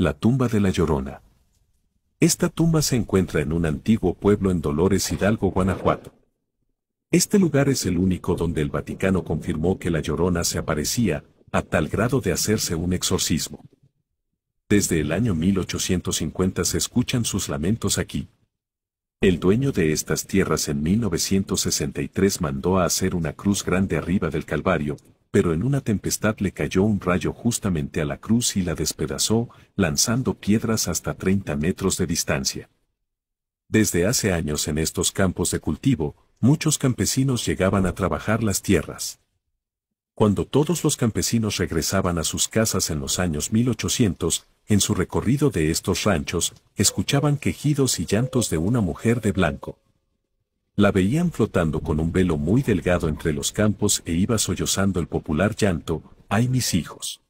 La tumba de la Llorona. Esta tumba se encuentra en un antiguo pueblo en Dolores Hidalgo, Guanajuato. Este lugar es el único donde el Vaticano confirmó que la Llorona se aparecía, a tal grado de hacerse un exorcismo. Desde el año 1850 se escuchan sus lamentos aquí. El dueño de estas tierras en 1963 mandó a hacer una cruz grande arriba del Calvario, pero en una tempestad le cayó un rayo justamente a la cruz y la despedazó, lanzando piedras hasta 30 metros de distancia. Desde hace años en estos campos de cultivo, muchos campesinos llegaban a trabajar las tierras. Cuando todos los campesinos regresaban a sus casas en los años 1800, en su recorrido de estos ranchos, escuchaban quejidos y llantos de una mujer de blanco. La veían flotando con un velo muy delgado entre los campos e iba sollozando el popular llanto, ¡ay mis hijos!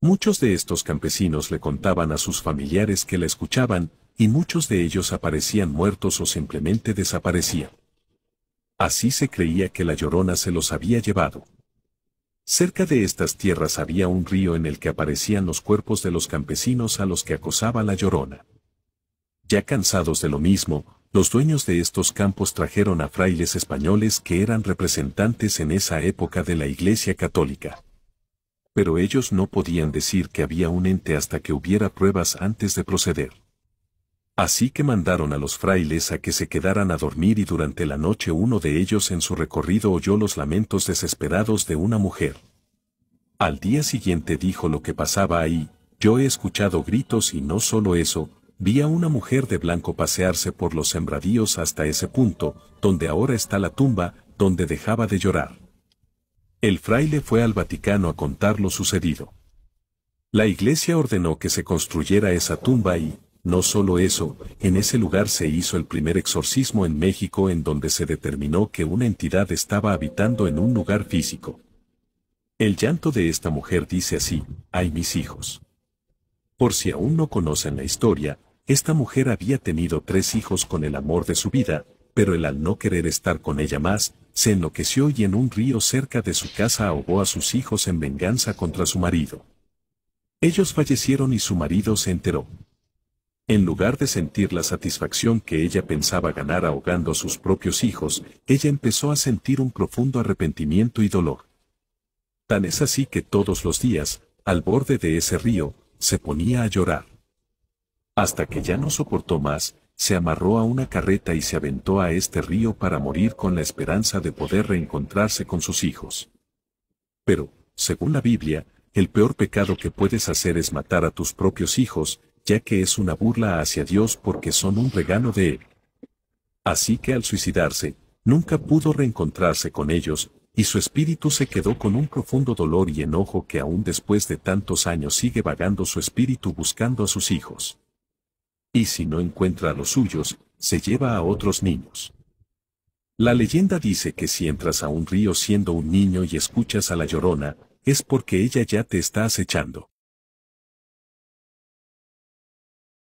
Muchos de estos campesinos le contaban a sus familiares que la escuchaban, y muchos de ellos aparecían muertos o simplemente desaparecían. Así se creía que la llorona se los había llevado. Cerca de estas tierras había un río en el que aparecían los cuerpos de los campesinos a los que acosaba la llorona. Ya cansados de lo mismo, los dueños de estos campos trajeron a frailes españoles que eran representantes en esa época de la Iglesia Católica. Pero ellos no podían decir que había un ente hasta que hubiera pruebas antes de proceder. Así que mandaron a los frailes a que se quedaran a dormir y durante la noche uno de ellos en su recorrido oyó los lamentos desesperados de una mujer. Al día siguiente dijo lo que pasaba ahí, yo he escuchado gritos y no solo eso, vi a una mujer de blanco pasearse por los sembradíos hasta ese punto, donde ahora está la tumba, donde dejaba de llorar. El fraile fue al Vaticano a contar lo sucedido. La iglesia ordenó que se construyera esa tumba y, no solo eso, en ese lugar se hizo el primer exorcismo en México en donde se determinó que una entidad estaba habitando en un lugar físico. El llanto de esta mujer dice así, ay mis hijos. Por si aún no conocen la historia, esta mujer había tenido tres hijos con el amor de su vida, pero él al no querer estar con ella más, se enloqueció y en un río cerca de su casa ahogó a sus hijos en venganza contra su marido. Ellos fallecieron y su marido se enteró. En lugar de sentir la satisfacción que ella pensaba ganar ahogando a sus propios hijos, ella empezó a sentir un profundo arrepentimiento y dolor. Tan es así que todos los días, al borde de ese río, se ponía a llorar. Hasta que ya no soportó más, se amarró a una carreta y se aventó a este río para morir con la esperanza de poder reencontrarse con sus hijos. Pero, según la Biblia, el peor pecado que puedes hacer es matar a tus propios hijos, ya que es una burla hacia Dios porque son un regalo de Él. Así que al suicidarse, nunca pudo reencontrarse con ellos, y su espíritu se quedó con un profundo dolor y enojo que aún después de tantos años sigue vagando su espíritu buscando a sus hijos y si no encuentra a los suyos, se lleva a otros niños. La leyenda dice que si entras a un río siendo un niño y escuchas a la llorona, es porque ella ya te está acechando.